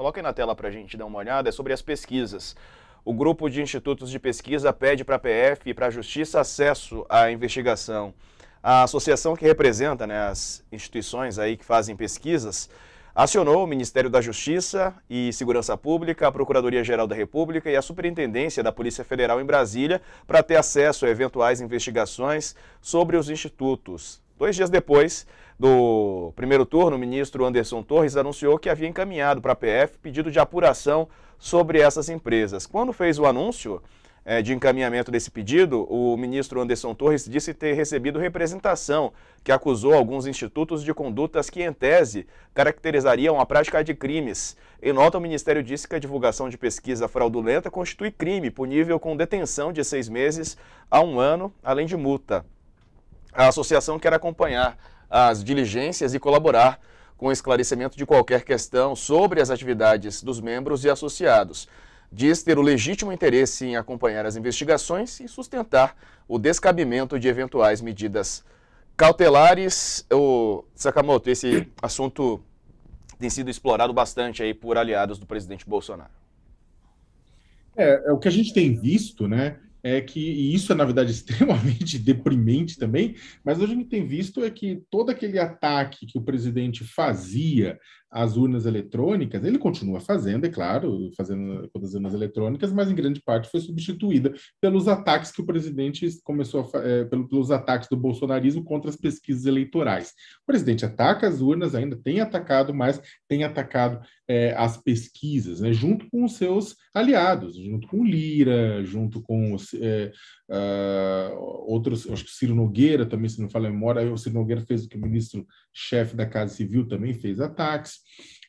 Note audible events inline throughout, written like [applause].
Coloca aí na tela para a gente dar uma olhada, é sobre as pesquisas. O grupo de institutos de pesquisa pede para a PF e para a Justiça acesso à investigação. A associação que representa né, as instituições aí que fazem pesquisas acionou o Ministério da Justiça e Segurança Pública, a Procuradoria-Geral da República e a Superintendência da Polícia Federal em Brasília para ter acesso a eventuais investigações sobre os institutos. Dois dias depois do primeiro turno, o ministro Anderson Torres anunciou que havia encaminhado para a PF pedido de apuração sobre essas empresas. Quando fez o anúncio é, de encaminhamento desse pedido, o ministro Anderson Torres disse ter recebido representação que acusou alguns institutos de condutas que, em tese, caracterizariam a prática de crimes. Em nota, o Ministério disse que a divulgação de pesquisa fraudulenta constitui crime punível com detenção de seis meses a um ano, além de multa. A associação quer acompanhar as diligências e colaborar com o esclarecimento de qualquer questão sobre as atividades dos membros e associados. Diz ter o legítimo interesse em acompanhar as investigações e sustentar o descabimento de eventuais medidas cautelares. O Sakamoto, esse assunto tem sido explorado bastante aí por aliados do presidente Bolsonaro. É, é o que a gente tem visto, né? é que, e isso é na verdade [laughs] extremamente deprimente também, mas a gente tem visto é que todo aquele ataque que o presidente fazia às urnas eletrônicas, ele continua fazendo, é claro, fazendo com as urnas eletrônicas, mas em grande parte foi substituída pelos ataques que o presidente começou a, é, pelos ataques do bolsonarismo contra as pesquisas eleitorais. O presidente ataca as urnas, ainda tem atacado, mas tem atacado é, as pesquisas, né, junto com os seus aliados, junto com Lira, junto com é, uh, outros, acho que Ciro Nogueira também, se não me falha a memória, o Ciro Nogueira fez o que o ministro-chefe da Casa Civil também fez ataques.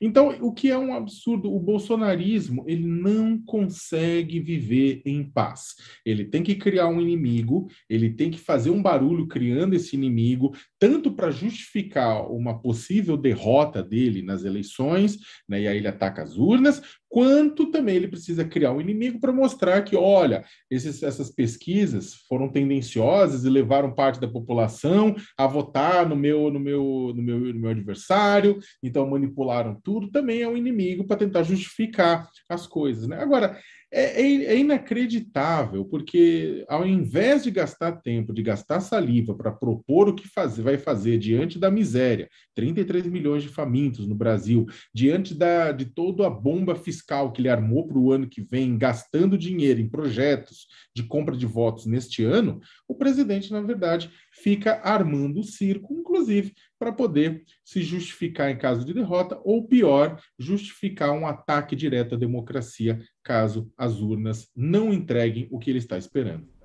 Então, o que é um absurdo, o bolsonarismo, ele não consegue viver em paz. Ele tem que criar um inimigo, ele tem que fazer um barulho criando esse inimigo, tanto para justificar uma possível derrota dele nas eleições, né, e aí ele ataca as urnas, quanto também ele precisa criar um inimigo para mostrar que, olha, esses, essas pesquisas foram tendenciosas e levaram parte da população a votar no meu, no meu, no meu, no meu adversário, então manipularam tudo. Também é um inimigo para tentar justificar as coisas. Né? Agora, é, é, é, inacreditável, porque ao invés de gastar tempo, de gastar saliva para propor o que vai fazer diante da miséria, 33 milhões de famintos no Brasil, diante da, de toda a bomba fiscal que ele armou para o ano que vem, gastando dinheiro em projetos de compra de votos neste ano, o presidente, na verdade, fica armando o circo inclusive para poder se justificar em caso de derrota, ou pior, justificar um ataque direto à democracia caso as urnas não entreguem o que ele está esperando.